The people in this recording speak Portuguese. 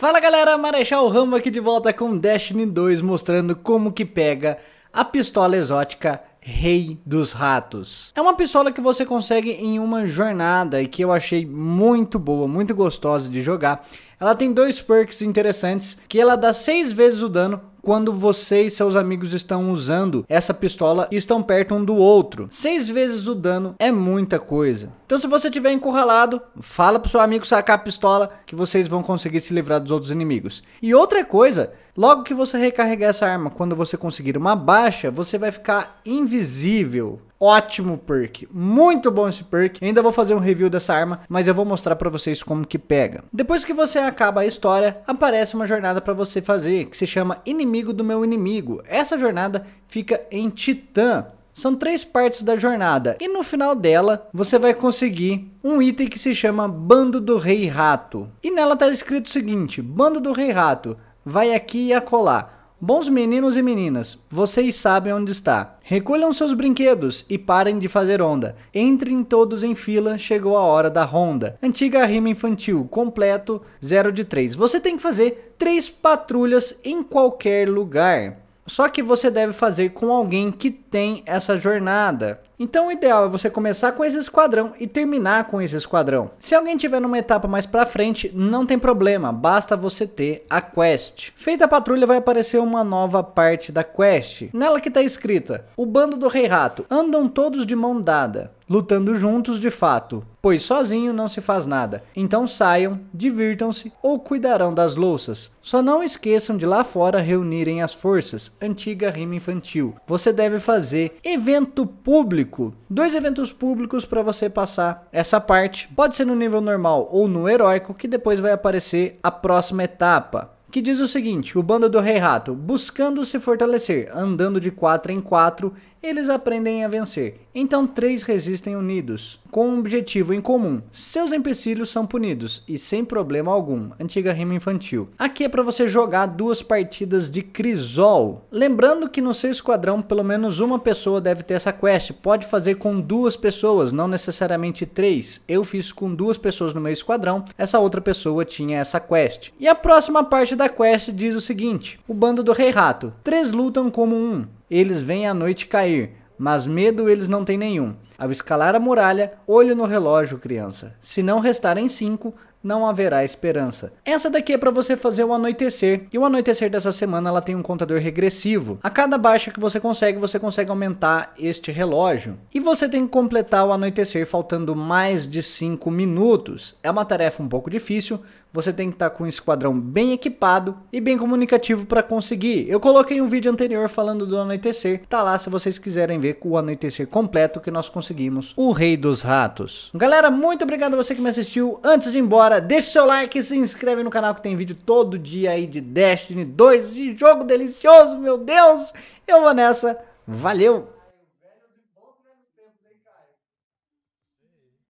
Fala galera, Marechal Ramo aqui de volta com Destiny 2 mostrando como que pega a pistola exótica Rei dos Ratos. É uma pistola que você consegue em uma jornada e que eu achei muito boa, muito gostosa de jogar. Ela tem dois perks interessantes, que ela dá seis vezes o dano quando você e seus amigos estão usando essa pistola e estão perto um do outro. Seis vezes o dano é muita coisa. Então, se você tiver encurralado, fala pro seu amigo sacar a pistola que vocês vão conseguir se livrar dos outros inimigos. E outra coisa, logo que você recarregar essa arma, quando você conseguir uma baixa, você vai ficar invisível. Ótimo perk, muito bom esse perk. Ainda vou fazer um review dessa arma, mas eu vou mostrar para vocês como que pega. Depois que você acaba a história, aparece uma jornada para você fazer, que se chama Inimigo do Meu Inimigo. Essa jornada fica em Titã. São três partes da jornada e no final dela você vai conseguir um item que se chama Bando do Rei Rato. E nela está escrito o seguinte: Bando do Rei Rato, vai aqui e acolá. Bons meninos e meninas, vocês sabem onde está. Recolham seus brinquedos e parem de fazer onda. Entrem todos em fila, chegou a hora da ronda. Antiga rima infantil, completo, 0 de 3. Você tem que fazer três patrulhas em qualquer lugar. Só que você deve fazer com alguém que tem essa jornada. Então o ideal é você começar com esse esquadrão e terminar com esse esquadrão. Se alguém tiver numa etapa mais pra frente, não tem problema, basta você ter a quest. Feita a patrulha vai aparecer uma nova parte da quest. Nela que tá escrita, o bando do rei rato, andam todos de mão dada lutando juntos de fato, pois sozinho não se faz nada. Então saiam, divirtam-se ou cuidarão das louças. Só não esqueçam de lá fora reunirem as forças. Antiga rima infantil. Você deve fazer evento público público. Dois eventos públicos para você passar essa parte. Pode ser no nível normal ou no heróico, que depois vai aparecer a próxima etapa que diz o seguinte: o bando do Rei Rato, buscando se fortalecer, andando de 4 em 4 eles aprendem a vencer. Então três resistem unidos, com um objetivo em comum. Seus empecilhos são punidos e sem problema algum. Antiga rima infantil. Aqui é para você jogar duas partidas de Crisol. Lembrando que no seu esquadrão pelo menos uma pessoa deve ter essa quest. Pode fazer com duas pessoas, não necessariamente três. Eu fiz com duas pessoas no meu esquadrão. Essa outra pessoa tinha essa quest. E a próxima parte da quest diz o seguinte: O bando do Rei Rato. Três lutam como um eles veem a noite cair, mas medo eles não têm nenhum. Ao escalar a muralha, olho no relógio, criança. Se não restarem cinco, não haverá esperança. Essa daqui é para você fazer o anoitecer. E o anoitecer dessa semana ela tem um contador regressivo. A cada baixa que você consegue, você consegue aumentar este relógio. E você tem que completar o anoitecer faltando mais de 5 minutos. É uma tarefa um pouco difícil, você tem que estar tá com um esquadrão bem equipado e bem comunicativo para conseguir. Eu coloquei um vídeo anterior falando do anoitecer, tá lá se vocês quiserem ver o anoitecer completo que nós conseguimos. O Rei dos Ratos. Galera, muito obrigado a você que me assistiu. Antes de ir embora, deixa o seu like, se inscreve no canal que tem vídeo todo dia aí de Destiny 2, de jogo delicioso, meu Deus! Eu vou nessa, valeu!